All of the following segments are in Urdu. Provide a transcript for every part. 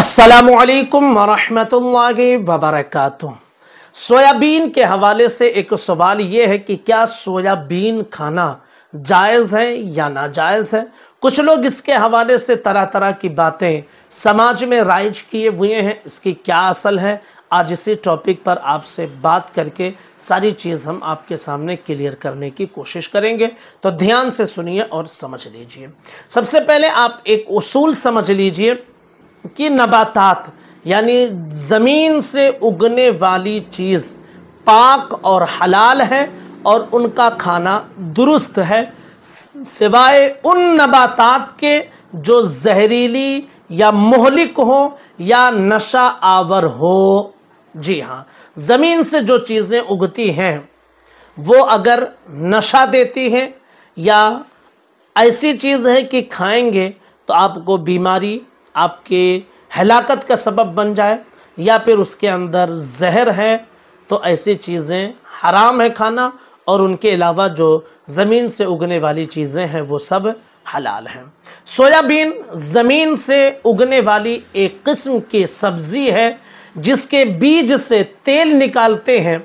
السلام علیکم ورحمۃ اللہ وبرکاتہ سویابین کے حوالے سے ایک سوال یہ ہے کہ کیا سویابین کھانا جائز ہے یا ناجائز ہے کچھ لوگ اس کے حوالے سے طرح طرح کی باتیں سماج میں رائج کیے ہوئے ہیں اس کی کیا اصل ہے آج اسی ٹاپک پر آپ سے بات کر کے ساری چیز ہم آپ کے سامنے کلیئر کرنے کی کوشش کریں گے تو دھیان سے سنیے اور سمجھ لیجئے سب سے پہلے آپ ایک اصول سمجھ لیجئے کی نباتات یعنی زمین سے اگنے والی چیز پاک اور حلال ہے اور ان کا کھانا درست ہے سوائے ان نباتات کے جو زہریلی یا مہلک ہوں یا نشہ آور ہو جی ہاں زمین سے جو چیزیں اگتی ہیں وہ اگر نشہ دیتی ہیں یا ایسی چیز ہے کہ کھائیں گے تو آپ کو بیماری آپ کے ہلاکت کا سبب بن جائے یا پھر اس کے اندر زہر ہے تو ایسی چیزیں حرام ہے کھانا اور ان کے علاوہ جو زمین سے اگنے والی چیزیں ہیں وہ سب حلال ہیں سویا بین زمین سے اگنے والی ایک قسم کی سبزی ہے جس کے بیج سے تیل نکالتے ہیں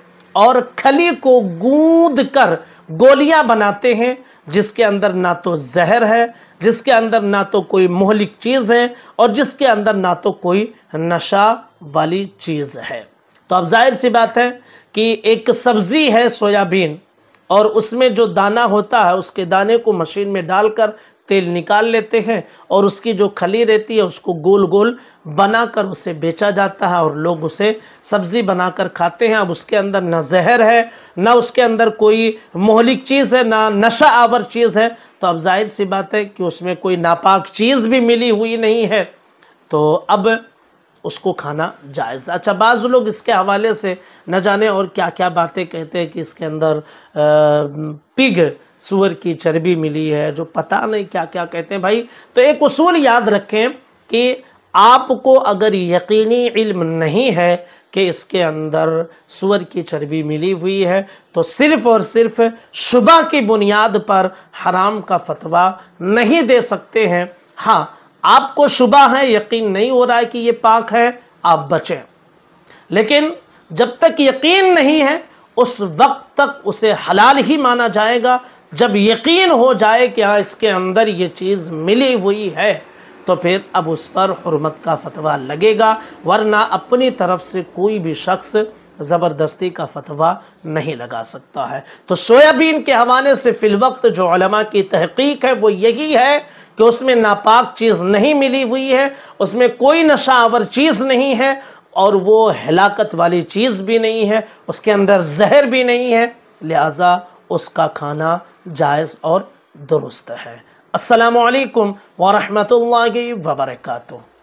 اور کھلی کو گوند کر گولیاں بناتے ہیں جس کے اندر نہ تو زہر ہے جس کے اندر نہ تو کوئی مہلک چیز ہے اور جس کے اندر نہ تو کوئی نشہ والی چیز ہے تو اب ظاہر سی بات ہے کہ ایک سبزی ہے سویابین اور اس میں جو دانہ ہوتا ہے اس کے دانے کو مشین میں ڈال کر تیل نکال لیتے ہیں اور اس کی جو کھلی رہتی ہے اس کو گول گول بنا کر اسے بیچا جاتا ہے اور لوگ اسے سبزی بنا کر کھاتے ہیں اب اس کے اندر نہ زہر ہے نہ اس کے اندر کوئی مہلک چیز ہے نہ نشہ آور چیز ہے تو اب ظاہر سی بات ہے کہ اس میں کوئی ناپاک چیز بھی ملی ہوئی نہیں ہے تو اب اس کو کھانا ہے اچھا بعض لوگ اس کے حوالے سے نہ جانے اور کیا کیا باتیں کہتے ہیں کہ اس کے اندر پگ سور کی چربی ملی ہے جو پتہ نہیں کیا کیا کہتے ہیں بھائی تو ایک اصول یاد رکھیں کہ آپ کو اگر یقینی علم نہیں ہے کہ اس کے اندر سور کی چربی ملی ہوئی ہے تو صرف اور صرف شبہ کی بنیاد پر حرام کا فتویٰ نہیں دے سکتے ہیں ہاں آپ کو شبہ ہے یقین نہیں ہو رہا ہے کہ یہ پاک ہے آپ بچیں لیکن جب تک یقین نہیں ہے اس وقت تک اسے حلال ہی مانا جائے گا جب یقین ہو جائے کہ ہاں اس کے اندر یہ چیز ملی ہوئی ہے تو پھر اب اس پر حرمت کا فتویٰ لگے گا ورنہ اپنی طرف سے کوئی بھی شخص زبردستی کا فتویٰ نہیں لگا سکتا ہے تو سویابین کے حوالے سے فی الوقت جو علماء کی تحقیق ہے وہ یہی ہے کہ اس میں ناپاک چیز نہیں ملی ہوئی ہے اس میں کوئی نشاور چیز نہیں ہے اور وہ ہلاکت والی چیز بھی نہیں ہے اس کے اندر زہر بھی نہیں ہے لہٰذا اس کا کھانا جائز اور درست ہے السلام علیکم ورحمۃ اللہ وبرکاتہ